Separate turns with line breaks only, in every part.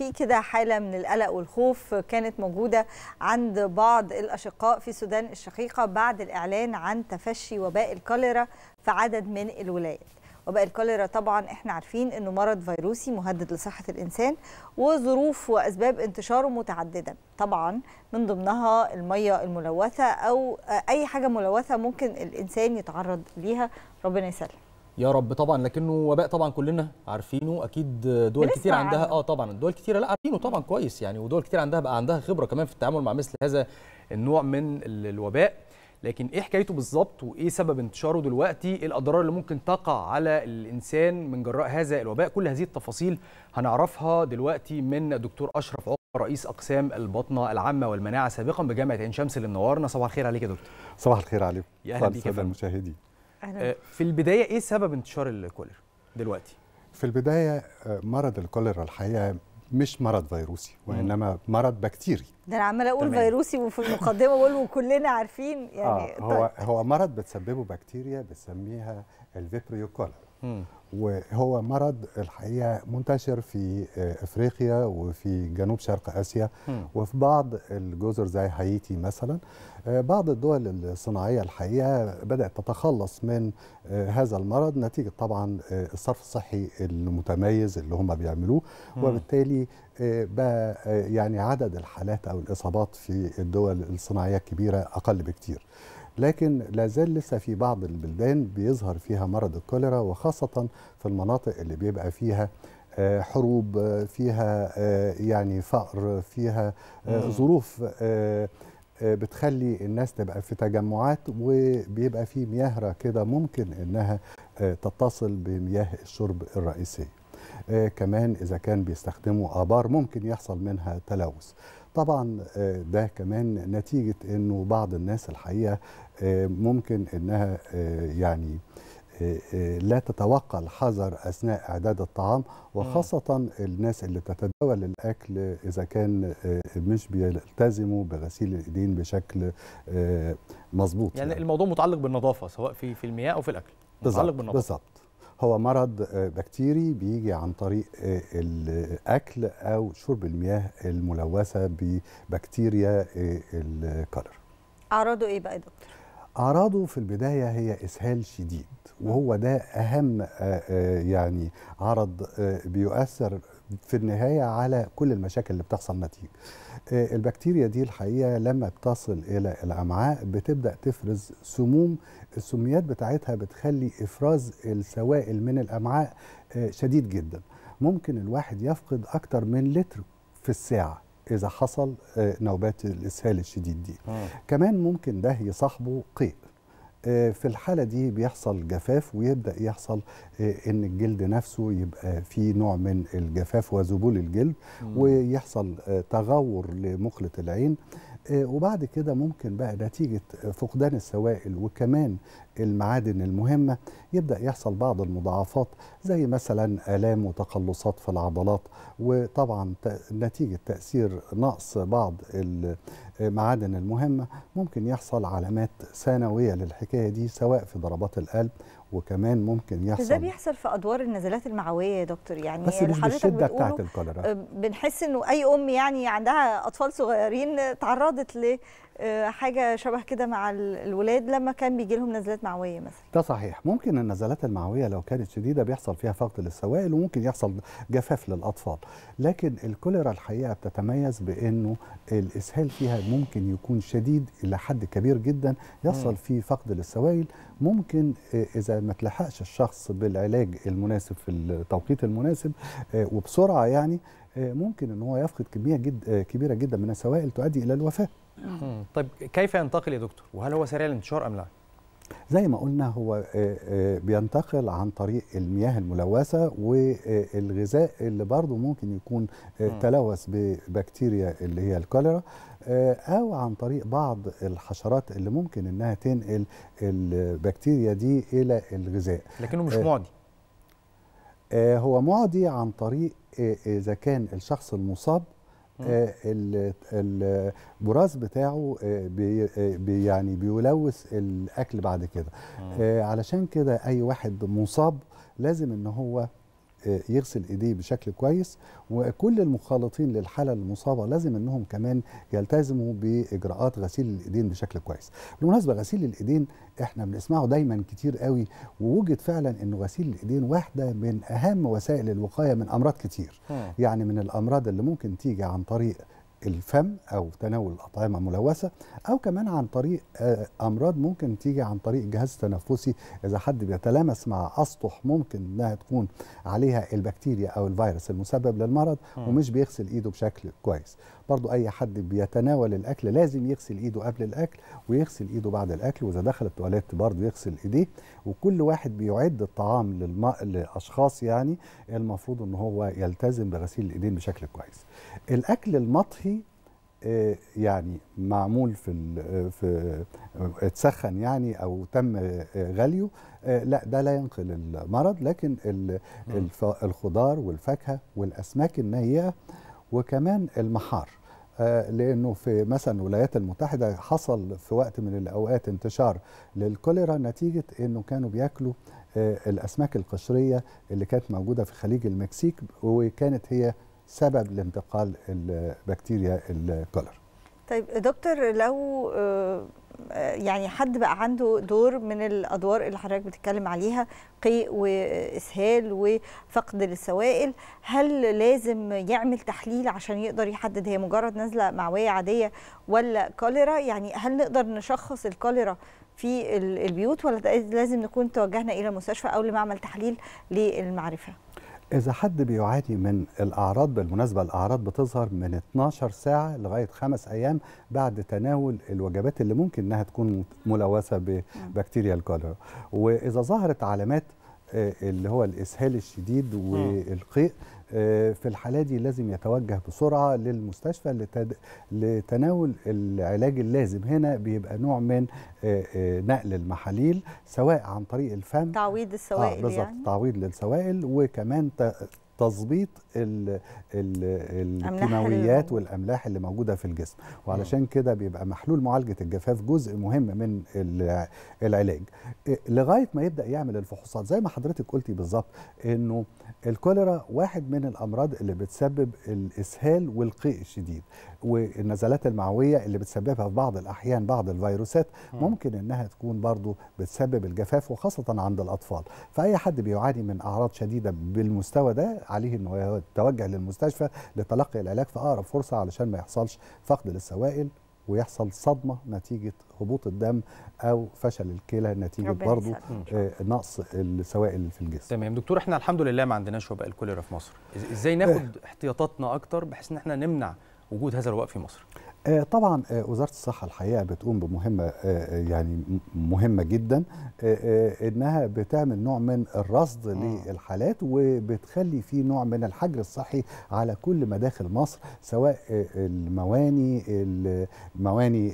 في كده حاله من القلق والخوف كانت موجوده عند بعض الاشقاء في السودان الشقيقه بعد الاعلان عن تفشي وباء الكوليرا في عدد من الولايات وباء الكوليرا طبعا احنا عارفين انه مرض فيروسي مهدد لصحه الانسان وظروف واسباب انتشاره متعدده طبعا من ضمنها الميه الملوثه او اي حاجه ملوثه ممكن الانسان يتعرض ليها ربنا يسلم
يا رب طبعا لكنه وباء طبعا كلنا عارفينه اكيد دول كتير عندها عنه. اه طبعا دول كتيره لا عارفينه طبعا كويس يعني ودول كتير عندها بقى عندها خبره كمان في التعامل مع مثل هذا النوع من الوباء لكن ايه حكايته بالظبط وايه سبب انتشاره دلوقتي ايه الاضرار اللي ممكن تقع على الانسان من جراء هذا الوباء كل هذه التفاصيل هنعرفها دلوقتي من الدكتور اشرف عقبه رئيس اقسام البطنه العامه والمناعه سابقا بجامعه عين شمس اللي منورنا صباح الخير عليك يا دكتور صباح الخير عليكم يا اهلا بيك يا المشاهدين آه، في البدايه ايه سبب انتشار الكوليرا دلوقتي
في البدايه آه، مرض الكوليرا الحقيقه مش مرض فيروسي وانما مرض بكتيري
ده انا عمال اقول تمام. فيروسي وفي المقدمه بقول وكلنا عارفين يعني آه هو
طيب. هو مرض بتسببه بكتيريا بنسميها الفيبريو كوليرا وهو مرض الحقيقه منتشر في آه، افريقيا وفي جنوب شرق اسيا وفي بعض الجزر زي هايتي مثلا آه، بعض الدول الصناعيه الحقيقه بدات تتخلص من آه، هذا المرض نتيجه طبعا الصرف الصحي المتميز اللي هم بيعملوه وبالتالي بقى يعني عدد الحالات او الاصابات في الدول الصناعيه الكبيره اقل بكتير لكن لا زال لسه في بعض البلدان بيظهر فيها مرض الكوليرا وخاصة في المناطق اللي بيبقى فيها آه، حروب آه، فيها آه، يعني فقر فيها ظروف بتخلي الناس تبقى في تجمعات وبيبقى في مياه كده ممكن انها تتصل بمياه الشرب الرئيسيه كمان اذا كان بيستخدموا ابار ممكن يحصل منها تلوث طبعا ده كمان نتيجه انه بعض الناس الحقيقه ممكن انها آه، يعني آه، آه، لا تتوقع الحذر اثناء اعداد الطعام وخاصه الناس اللي بتتداول الاكل اذا كان مش بيلتزموا بغسيل الايدين بشكل مظبوط يعني, يعني
الموضوع متعلق بالنظافه سواء في في المياه او في الاكل متعلق بالنظافه بالظبط
هو مرض بكتيري بيجي عن طريق الاكل او شرب المياه الملوثه ببكتيريا الكلر
اعراضه ايه بقى يا دكتور
أعراضه في البداية هي إسهال شديد وهو نعم. ده أهم آه، آه، يعني عرض آه، بيؤثر في النهاية على كل المشاكل اللي بتحصل نتيجة البكتيريا دي الحقيقة لما بتصل إلى الأمعاء بتبدأ تفرز سموم السميات بتاعتها بتخلي إفراز السوائل من الأمعاء شديد جدا ممكن الواحد يفقد أكتر من لتر في الساعة اذا حصل آه، نوبات الاسهال الشديد دي آه. كمان ممكن ده يصاحبه قيء آه، في الحالة دي بيحصل جفاف ويبدأ يحصل إن الجلد نفسه يبقى فيه نوع من الجفاف وذبول الجلد ويحصل تغور لمخلة العين آه، وبعد كده ممكن بقى نتيجة آه، فقدان السوائل وكمان المعادن المهمة يبدأ يحصل بعض المضاعفات زي مثلا آلام وتقلصات في العضلات وطبعا نتيجة تأثير نقص بعض آه، المعادن المهمة ممكن يحصل علامات ثانوية للحكاية دي سواء في ضربات القلب وكمان ممكن يحصل ده
بيحصل في ادوار النزلات المعويه يا دكتور يعني بس مش بالشده بتاعت الكوليرا آه، بنحس انه اي ام يعني عندها اطفال صغيرين تعرضت ل آه، حاجه شبه كده مع الولاد لما كان بيجي لهم نزلات معويه مثلا
ده صحيح ممكن النزلات المعويه لو كانت شديده بيحصل فيها فقد للسوائل وممكن يحصل جفاف للاطفال لكن الكوليرا الحقيقه بتتميز بانه الاسهال فيها ممكن يكون شديد الى حد كبير جدا يحصل فيه فقد للسوائل ممكن آه، اذا ما تلحقش الشخص بالعلاج المناسب في التوقيت المناسب آه، وبسرعه يعني ممكن ان هو يفقد كميه جد كبيره جدا من السوائل تؤدي الى الوفاه
طيب كيف ينتقل يا دكتور وهل هو سريع الانتشار ام لا
زي ما قلنا هو آه، آه، بينتقل عن طريق المياه الملوثة والغذاء اللي برضه ممكن يكون آه، تلوث ببكتيريا اللي هي الكوليرا أو عن طريق بعض الحشرات اللي ممكن إنها تنقل البكتيريا دي إلى الغذاء لكنه مش معدي هو معدي عن طريق إذا كان الشخص المصاب آه، البراز بتاعه آه، آه، بي يعني بيلوث الاكل بعد كده علشان كده اي واحد مصاب لازم ان هو يغسل ايديه بشكل كويس وكل المخالطين للحاله المصابه لازم انهم كمان يلتزموا باجراءات غسيل الايدين بشكل كويس بالمناسبه غسيل الايدين احنا بنسمعه دايما كتير قوي ووجد فعلا انه غسيل الايدين واحده من اهم وسائل الوقايه من امراض كتير يعني من الامراض اللي ممكن تيجي عن طريق الفم أو تناول الأطعمة ملوثة أو كمان عن طريق آه، أمراض ممكن تيجي عن طريق الجهاز التنفسي إذا حد بيتلامس مع أسطح ممكن إنها تكون عليها البكتيريا أو الفيروس المسبب للمرض ومش بيغسل إيده بشكل كويس برضو أي حد بيتناول الأكل لازم يغسل إيده قبل الأكل ويغسل إيده بعد الأكل وإذا دخل التواليت برضو يغسل إيديه وكل واحد بيعد الطعام للم... لأشخاص يعني المفروض إن هو يلتزم بغسيل الإيدين بشكل كويس الأكل المطهي آه، يعني معمول في آه، في آه، اتسخن يعني او تم غليه لا ده لا ينقل المرض لكن الخضار والفاكهه والاسماك النيئه وكمان المحار لانه في مثلا الولايات المتحده حصل في وقت من الاوقات انتشار للكوليرا نتيجه انه كانوا بياكلوا الاسماك القشريه اللي كانت موجوده في خليج المكسيك وكانت هي سبب لانتقال البكتيريا الكولر
طيب دكتور لو آه، يعني حد بقى عنده دور من الادوار اللي حضرتك بتتكلم عليها قيء واسهال وفقد للسوائل هل لازم يعمل تحليل عشان يقدر يحدد هي مجرد نزله معويه عاديه ولا كوليرا يعني هل نقدر نشخص الكوليرا في البيوت ولا لازم نكون توجهنا الى مستشفى او لمعمل تحليل للمعرفه
إذا حد بيعاني من الأعراض بالمناسبة الأعراض بتظهر من 12 ساعة لغاية خمس أيام بعد تناول الوجبات اللي ممكن إنها تكون ملوثة ببكتيريا الكوليرا وإذا ظهرت علامات آه، اللي هو الإسهال الشديد والقيء آه، في الحالة دي لازم يتوجه بسرعة للمستشفى لتناول العلاج اللازم هنا بيبقى نوع من آه، نقل المحاليل سواء عن طريق الفم تعويض السوائل آه بالظبط يعني. تعويض للسوائل وكمان تظبيط الكيماويات والاملاح اللي موجوده في الجسم وعلشان كده بيبقى محلول معالجه الجفاف جزء مهم من العلاج إيه، لغايه ما يبدا يعمل الفحوصات زي ما حضرتك قلتي بالظبط انه الكوليرا واحد من الامراض اللي بتسبب الاسهال والقيء الشديد والنزلات المعويه اللي بتسببها في بعض الاحيان بعض الفيروسات ممكن انها تكون برضو بتسبب الجفاف وخاصه عند الاطفال فاي حد بيعاني من اعراض شديده بالمستوى ده عليه انه يتوجه للمستشفى لتلقي العلاج في اقرب فرصه علشان ما يحصلش فقد للسوائل ويحصل صدمه نتيجه هبوط الدم او فشل الكلى نتيجه برضه آه، نقص السوائل في
الجسم تمام دكتور احنا الحمد لله ما عندناش وباء الكوليرا في مصر ازاي ناخد احتياطاتنا اكتر بحيث ان احنا نمنع وجود هذا الوباء في مصر
آه، طبعا آه، وزاره الصحه الحقيقه بتقوم بمهمه آه، يعني مهمه جدا انها بتعمل نوع من الرصد للحالات وبتخلي في نوع من الحجر الصحي على كل مداخل مصر سواء المواني المواني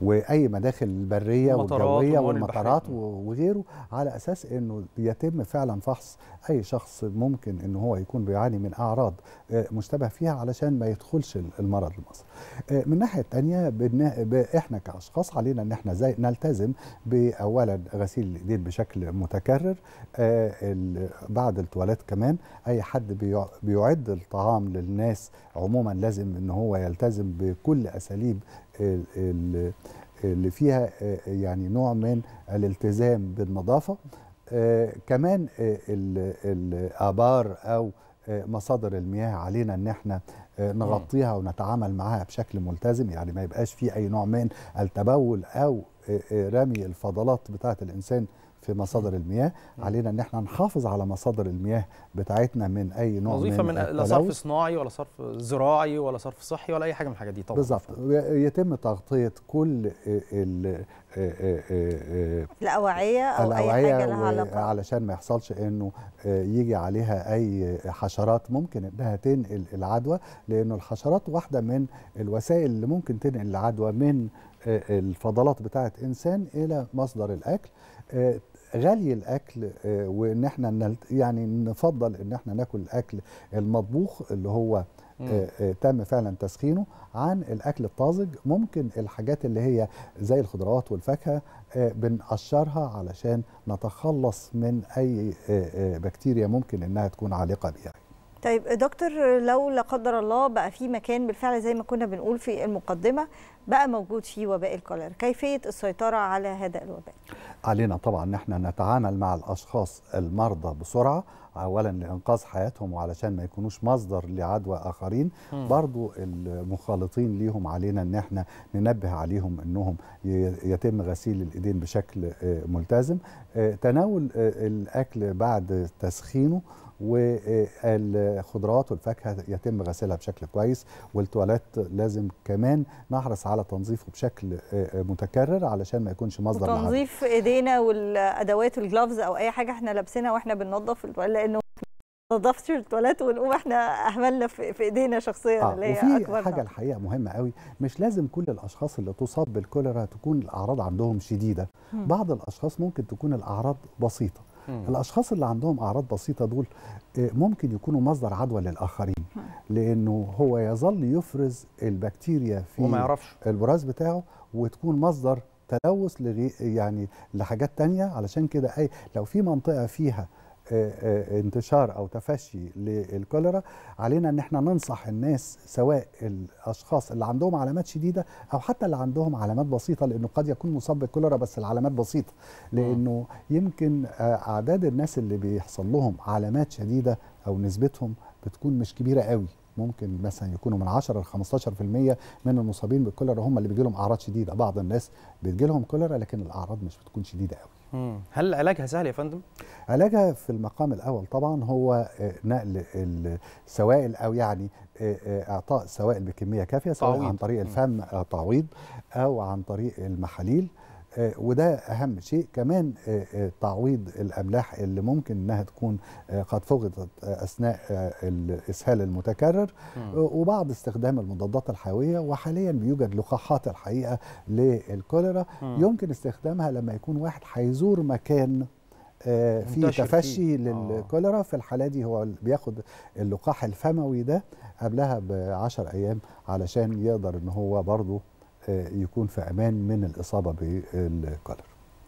واي مداخل البريه والجويه والمطارات وغيره على اساس انه يتم فعلا فحص اي شخص ممكن ان هو يكون بيعاني من اعراض مش مشتبه فيها علشان ما يدخلش المرض لمصر آه، من الناحيه الثانيه احنا كاشخاص علينا ان احنا زي نلتزم باولا غسيل الايدين بشكل متكرر آه، بعد التواليت كمان اي حد بيعد الطعام للناس عموما لازم ان هو يلتزم بكل اساليب اللي فيها آه، يعني نوع من الالتزام بالنظافه كمان الابار او مصادر المياه علينا ان احنا آه، نغطيها ونتعامل معاها بشكل ملتزم يعني ما يبقاش في اي نوع من التبول او آه، آه، رمي الفضلات بتاعه الانسان في مصادر المياه علينا ان احنا نحافظ على مصادر المياه بتاعتنا من اي نوع وظيفه من, من لا صرف
صناعي ولا صرف زراعي ولا صرف صحي ولا اي حاجه من الحاجات دي طبعا بالظبط
يتم تغطيه كل ال آه، آه، آه،
الاوعيه او اي حاجه لها علاقه
علشان ما يحصلش انه يجي عليها اي حشرات ممكن انها تنقل العدوى لانه الحشرات واحده من الوسائل اللي ممكن تنقل العدوى من آه، الفضلات بتاعه انسان الى مصدر الاكل آه، غلي الاكل آه، وان احنا يعني نفضل ان احنا ناكل الاكل المطبوخ اللي هو تم فعلا تسخينه عن الاكل الطازج ممكن الحاجات اللي هي زي الخضروات والفاكهه بنقشرها علشان نتخلص من اي بكتيريا ممكن انها تكون عالقه بيها
طيب دكتور لو لا قدر الله بقى في مكان بالفعل زي ما كنا بنقول في المقدمه بقى موجود فيه وباء الكوليرا كيفيه السيطره على هذا الوباء
علينا طبعا ان احنا نتعامل مع الاشخاص المرضى بسرعه اولا لانقاذ حياتهم وعلشان ما يكونوش مصدر لعدوى اخرين م. برضو المخالطين ليهم علينا ان احنا ننبه عليهم انهم يتم غسيل الايدين بشكل آه، ملتزم آه، تناول آه، الاكل بعد تسخينه والخضروات والفاكهه يتم غسلها بشكل كويس والتواليت لازم كمان نحرص على تنظيفه بشكل آه، آه، متكرر علشان ما يكونش مصدر تنظيف
ايدينا والادوات الجلافز او اي حاجه احنا لابسينها واحنا بننظف لانه نظفتش التواليت ونقوم احنا اهملنا في ايدينا شخصيا آه اللي هي اكبر حاجه
الحقيقه مهمه قوي مش لازم كل الاشخاص اللي تصاب بالكوليرا تكون الاعراض عندهم شديده م. بعض الاشخاص ممكن تكون الاعراض بسيطه مم. الاشخاص اللي عندهم اعراض بسيطه دول آه، ممكن يكونوا مصدر عدوى للاخرين لانه هو يظل يفرز البكتيريا في وما يعرفش البراز بتاعه وتكون مصدر تلوث يعني لحاجات تانية علشان كده اي لو في منطقه فيها آه، آه، انتشار او تفشي للكوليرا علينا ان احنا ننصح الناس سواء الاشخاص اللي عندهم علامات شديده او حتى اللي عندهم علامات بسيطه لانه قد يكون مصاب بالكوليرا بس العلامات بسيطه لانه يمكن آه، اعداد الناس اللي بيحصل لهم علامات شديده او نسبتهم بتكون مش كبيره قوي ممكن مثلا يكونوا من 10 ل 15% من المصابين بالكوليرا هم اللي بيجي لهم اعراض شديده بعض الناس بتجي لهم كوليرا لكن الاعراض مش بتكون شديده
قوي هل علاجها سهل يا فندم؟
علاجها في المقام الأول طبعا هو آه، نقل السوائل أو يعني آه، آه، إعطاء سوائل بكمية كافية سواء عن طريق الفم تعويض أو عن طريق المحاليل آه، وده اهم شيء كمان آه، آه، تعويض الاملاح اللي ممكن انها تكون قد فقدت اثناء الاسهال المتكرر وبعض استخدام المضادات الحيويه وحاليا بيوجد لقاحات الحقيقه للكوليرا يمكن استخدامها لما يكون واحد هيزور مكان في تفشي للكوليرا في الحاله دي هو بياخد اللقاح الفموي ده قبلها ب 10 ايام علشان يقدر ان هو برضه يكون في امان من الاصابه بالكولر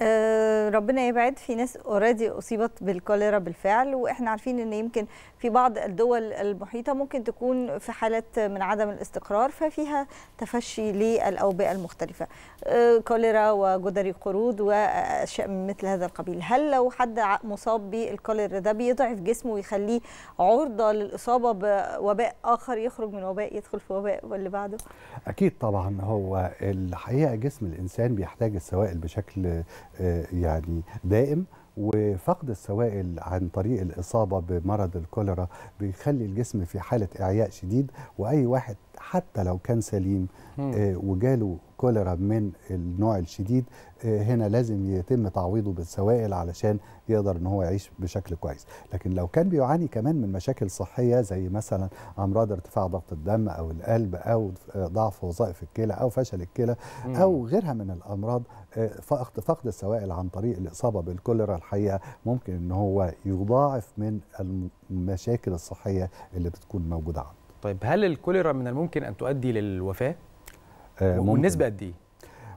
آه،
ربنا يبعد في ناس اوريدي اصيبت بالكوليرا بالفعل واحنا عارفين ان يمكن في بعض الدول المحيطه ممكن تكون في حالات من عدم الاستقرار ففيها تفشي للاوبئه المختلفه آه، كوليرا وجدري قرود واشياء من مثل هذا القبيل هل لو حد مصاب بالكوليرا ده بيضعف جسمه ويخليه عرضه للاصابه بوباء اخر يخرج من وباء يدخل في وباء واللي بعده
اكيد طبعا هو الحقيقه جسم الانسان بيحتاج السوائل بشكل آه، يعني دائم وفقد السوائل عن طريق الإصابة بمرض الكوليرا بيخلي الجسم في حالة إعياء شديد وأي واحد حتى لو كان سليم آه، وجاله الكوليرا من النوع الشديد آه، هنا لازم يتم تعويضه بالسوائل علشان يقدر ان هو يعيش بشكل كويس لكن لو كان بيعاني كمان من مشاكل صحيه زي مثلا امراض ارتفاع ضغط الدم او القلب او ضعف وظائف الكلى او فشل الكلى او غيرها من الامراض آه، فقد السوائل عن طريق الاصابه بالكوليرا الحقيقه ممكن ان هو يضاعف من المشاكل الصحيه اللي بتكون موجوده عنده
طيب هل الكوليرا من الممكن ان تؤدي للوفاه آه، والنسبه قد ايه؟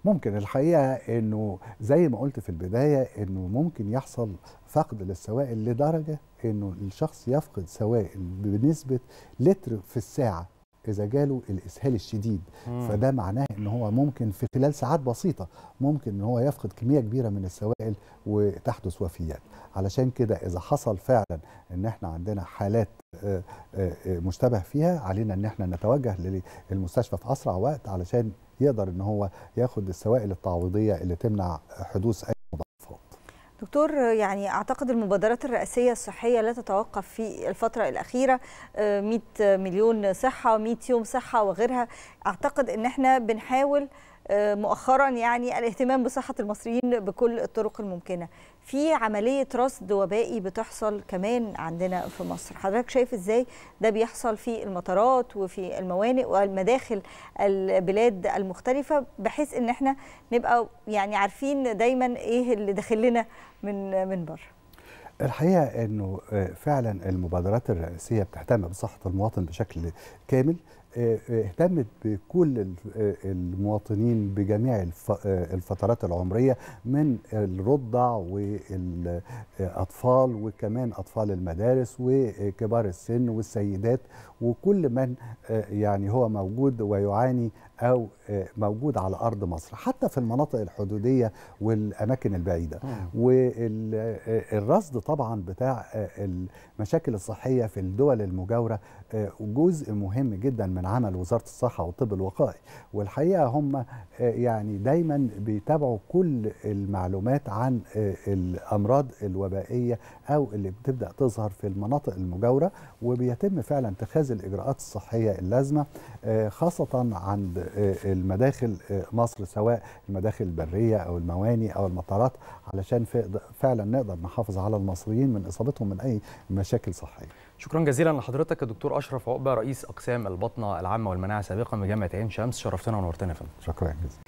ممكن الحقيقه انه زي ما قلت في البدايه انه ممكن يحصل فقد للسوائل لدرجه انه الشخص يفقد سوائل بنسبه لتر في الساعه اذا جاله الاسهال الشديد مم. فده معناه ان هو ممكن في خلال ساعات بسيطه ممكن ان هو يفقد كميه كبيره من السوائل وتحدث وفيات علشان كده اذا حصل فعلا ان احنا عندنا حالات آه، آه، آه، مشتبه فيها علينا ان احنا نتوجه للمستشفى في اسرع وقت علشان يقدر ان هو ياخد السوائل التعويضيه اللي تمنع حدوث أي
دكتور يعني اعتقد المبادرات الرئاسيه الصحيه لا تتوقف في الفتره الاخيره 100 آه، مليون صحه 100 يوم صحه وغيرها اعتقد ان احنا بنحاول آه، مؤخرا يعني الاهتمام بصحة المصريين بكل الطرق الممكنة في عملية رصد وبائي بتحصل كمان عندنا في مصر حضرتك شايف ازاي ده بيحصل في المطارات وفي الموانئ والمداخل البلاد المختلفة بحيث ان احنا نبقى يعني عارفين دايما ايه اللي داخل لنا من من بره
الحقيقه انه آه، فعلا المبادرات الرئاسيه بتهتم بصحه المواطن بشكل كامل اهتمت بكل المواطنين بجميع الفترات العمريه من الرضع والاطفال وكمان اطفال المدارس وكبار السن والسيدات وكل من آه، يعني هو موجود ويعاني او آه، موجود على ارض مصر حتى في المناطق الحدوديه والاماكن البعيده والرصد آه، طبعا بتاع آه، المشاكل الصحيه في الدول المجاوره جزء مهم جدا من عمل وزاره الصحه والطب الوقائي والحقيقه هم يعني دايما بيتابعوا كل المعلومات عن الامراض الوبائيه او اللي بتبدا تظهر في المناطق المجاوره وبيتم فعلا اتخاذ الاجراءات الصحيه اللازمه خاصه عند آه، المداخل آه، مصر سواء المداخل البريه او المواني او المطارات علشان فعلا نقدر نحافظ على المصريين من اصابتهم من اي مشاكل صحيه.
شكرا جزيلا لحضرتك الدكتور اشرف عقبه رئيس اقسام البطنه العامه والمناعه سابقا بجامعه عين شمس شرفتنا ونورتنا يا فندم. شكرا جزيلا.